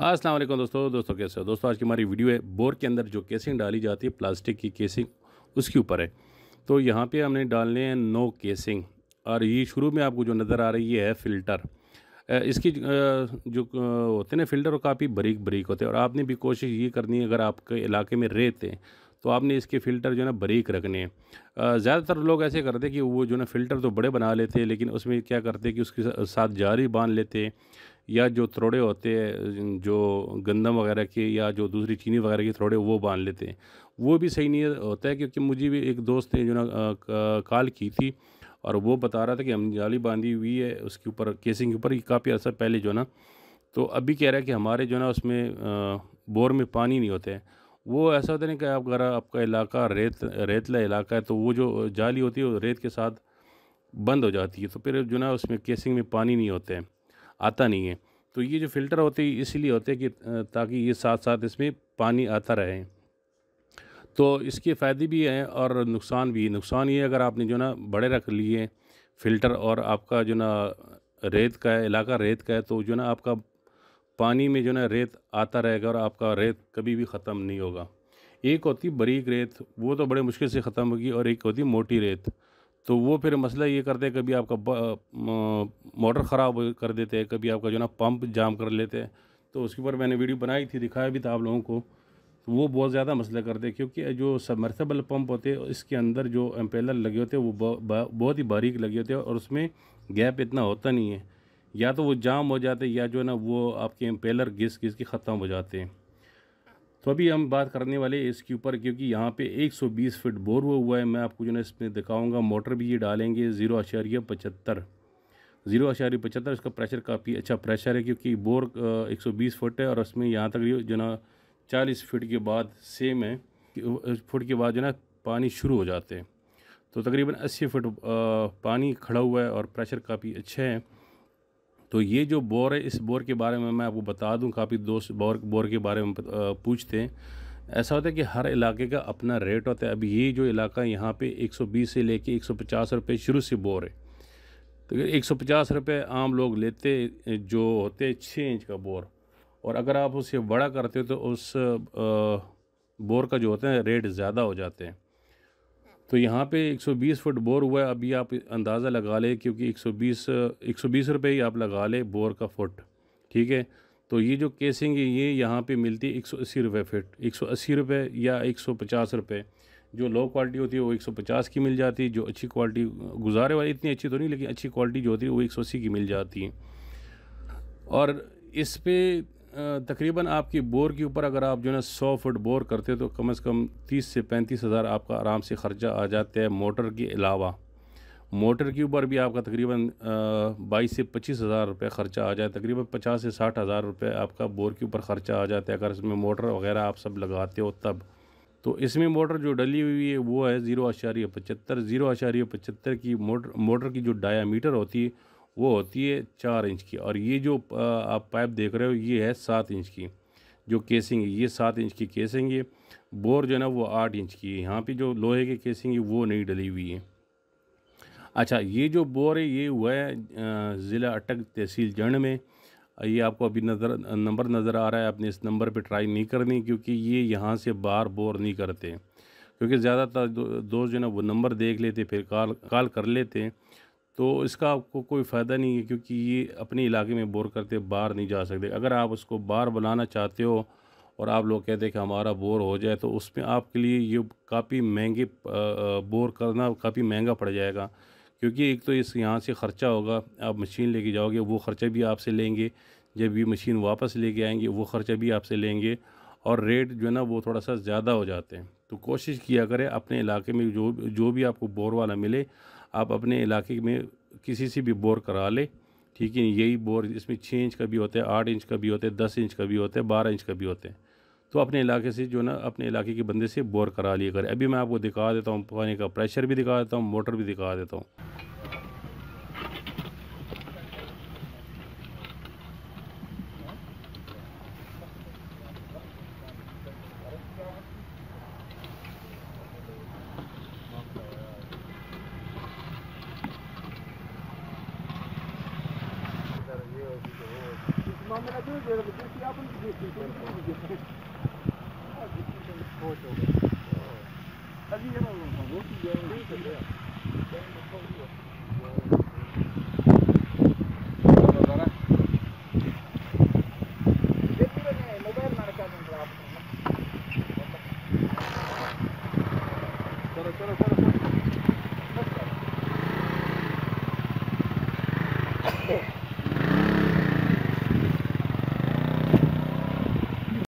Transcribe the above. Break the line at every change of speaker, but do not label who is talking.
हाँ, अस्सलाम वालेकुम दोस्तों दोस्तों कैसे हो दोस्तों आज की हमारी वीडियो है बोर के अंदर जो केसिंग डाली जाती है प्लास्टिक की केसिंग उसके ऊपर है तो यहाँ पे हमने डालने हैं नो केसिंग और ये शुरू में आपको जो नज़र आ रही है फ़िल्टर इसकी जो होते हैं ना फ़िल्टर वो काफ़ी बरीक बरीक होते हैं और आपने भी कोशिश ये करनी है अगर आपके इलाके में रेत है तो आपने इसके फ़िल्टर जो है ना बरीक रखने हैं ज़्यादातर लोग ऐसे करते हैं कि वो जो ना फ़िल्टर तो बड़े बना लेते हैं लेकिन उसमें क्या करते हैं कि उसके साथ जारी बांध लेते हैं या जो थ्रोड़े होते हैं जो गंदम वगैरह के या जो दूसरी चीनी वगैरह के थ्रोड़े वो बांध लेते हैं वो भी सही नहीं होता है क्योंकि मुझे भी एक दोस्त ने जो ना कॉल की थी और वो बता रहा था कि हम जाली बांधी हुई है उसके ऊपर केसिंग के ऊपर काफ़ी अर्सा पहले जो ना तो अभी कह रहा है कि हमारे जो ना उसमें बोर में पानी नहीं होते वो ऐसा होता नहीं कि आप अगर आपका इलाका रेत रेतला इलाका है तो वो जो जाली होती है वो रेत के साथ बंद हो जाती है तो फिर जो ना उसमें केसिंग में पानी नहीं होते हैं आता नहीं है तो ये जो फ़िल्टर होते हैं इसीलिए होते हैं कि ताकि ये साथ साथ इसमें पानी आता रहे तो इसके फ़ायदे भी हैं और नुकसान भी नुकसान ये अगर आपने जो ना बड़े रख लिए फ़िल्टर और आपका जो ना रेत का है इलाका रेत का है तो जो ना आपका पानी में जो ना रेत आता रहेगा और आपका रेत कभी भी ख़त्म नहीं होगा एक होती बरीक रेत वो तो बड़े मुश्किल से ख़त्म होगी और एक होती मोटी रेत तो वो फिर मसला ये करते हैं कभी आपका मोटर ख़राब कर देते हैं कभी आपका जो ना पंप जाम कर लेते हैं तो उसके ऊपर मैंने वीडियो बनाई थी दिखाया भी था आप लोगों को तो वो बहुत ज़्यादा मसला करते हैं क्योंकि जो सबमर्सेबल पंप होते हैं इसके अंदर जो एम्पेलर लगे होते हैं वो बहुत ही बारीक लगे होते हैं और उसमें गैप इतना होता नहीं है या तो वो जाम हो जाते या जो है ना वो आपके एम्पेलर घिस घिस के ख़त्म हो जाते हैं तो अभी हम बात करने वाले इसके ऊपर क्योंकि यहाँ पे 120 फीट बोर हुआ हुआ है मैं आपको जो है इसमें दिखाऊंगा मोटर भी ये डालेंगे ज़ीरो आशार्य पचहत्तर ज़ीरो आशार्य पचहत्तर इसका प्रेशर काफ़ी अच्छा प्रेशर है क्योंकि बोर एक सौ बीस फुट है और उसमें यहाँ तक जो ना चालीस फीट के बाद सेम है फुट के बाद जो ना पानी शुरू हो जाते हैं तो तकरीबन अस्सी फुट पानी खड़ा हुआ है और प्रेशर काफ़ी अच्छा है तो ये जो बोर है इस बोर के बारे में मैं आपको बता दूं काफ़ी दोस्त बोर बोर के बारे में पूछते हैं ऐसा होता है कि हर इलाके का अपना रेट होता है अब ये जो इलाका यहाँ पे 120 से लेके 150 रुपए शुरू से बोर है तो एक सौ पचास आम लोग लेते जो होते छः इंच का बोर और अगर आप उसे बड़ा करते हो तो उस बोर का जो होता है रेट ज़्यादा हो जाते हैं तो यहाँ पे 120 फुट बोर हुआ है अभी आप अंदाज़ा लगा लें क्योंकि 120 120 रुपए ही आप लगा लें बोर का फुट ठीक है तो ये जो केसिंग है ये यहाँ पे मिलती है एक सौ अस्सी रुपये फिट एक सौ अस्सी रुपये या एक सौ पचास रुपये जो लो क्वालिटी होती है वो एक सौ पचास की मिल जाती है जो अच्छी क्वालिटी गुजारे वाली इतनी अच्छी तो नहीं लेकिन अच्छी क्वालिटी जो होती है वो एक सौ अस्सी की मिल जाती है और इस पर तकरीबन आपकी बोर के ऊपर अगर आप जो है ना सौ फुट बोर करते तो कम से कम तीस से पैंतीस हज़ार आपका आराम से खर्चा आ जाता है मोटर के अलावा मोटर के ऊपर भी आपका तकरीबन बाईस से पच्चीस हज़ार रुपये ख़र्चा आ जाए तकरीबन पचास से साठ हज़ार रुपये आपका बोर के ऊपर ख़र्चा आ जाता है अगर इसमें मोटर वगैरह आप सब लगाते हो तब तो इसमें मोटर जो डली हुई है वो है ज़ीरो आशारिया पचहत्तर ज़ीरो आशारिया पचहत्तर की मोटर मोटर की जो मीटर होती है वो होती है चार इंच की और ये जो आप पाइप देख रहे हो ये है सात इंच की जो केसिंग है ये सात इंच की केसिंग है बोर जो है ना वो आठ इंच की है यहाँ पे जो लोहे की केसिंग है वो नहीं डली हुई है अच्छा ये जो बोर है ये हुआ है ज़िला अटक तहसील जंड में ये आपको अभी नज़र नंबर नज़र आ रहा है आपने इस नंबर पे ट्राई नहीं करनी क्योंकि ये यहाँ से बाहर बोर नहीं करते क्योंकि ज़्यादातर दोस्त जो है ना वो नंबर देख लेते फिर कॉल कॉल कर लेते हैं तो इसका आपको कोई फ़ायदा नहीं है क्योंकि ये अपने इलाके में बोर करते बाहर नहीं जा सकते अगर आप उसको बाहर बनाना चाहते हो और आप लोग कहते हैं कि हमारा बोर हो जाए तो उसमें आपके लिए ये काफ़ी महंगे बोर करना काफ़ी महंगा पड़ जाएगा क्योंकि एक तो इस यहाँ से ख़र्चा होगा आप मशीन लेके जाओगे वो ख़र्चा भी आपसे लेंगे जब ये मशीन वापस लेके आएंगे वो ख़र्चा भी आपसे लेंगे और रेट जो है ना वो थोड़ा सा ज़्यादा हो जाते हैं तो कोशिश किया करें अपने इलाके में जो जो भी आपको बोर वाला मिले आप अपने इलाके में किसी से भी बोर करा ले ठीक है यही बोर इसमें छः इंच का भी होता है आठ इंच का भी होता है दस इंच का भी होता है बारह इंच का भी होता है तो अपने इलाके से जो ना अपने इलाके के बंदे से बोर करा लिया करें अभी मैं आपको दिखा देता हूँ पानी का प्रेशर भी दिखा देता हूँ मोटर भी दिखा देता हूँ Yeah.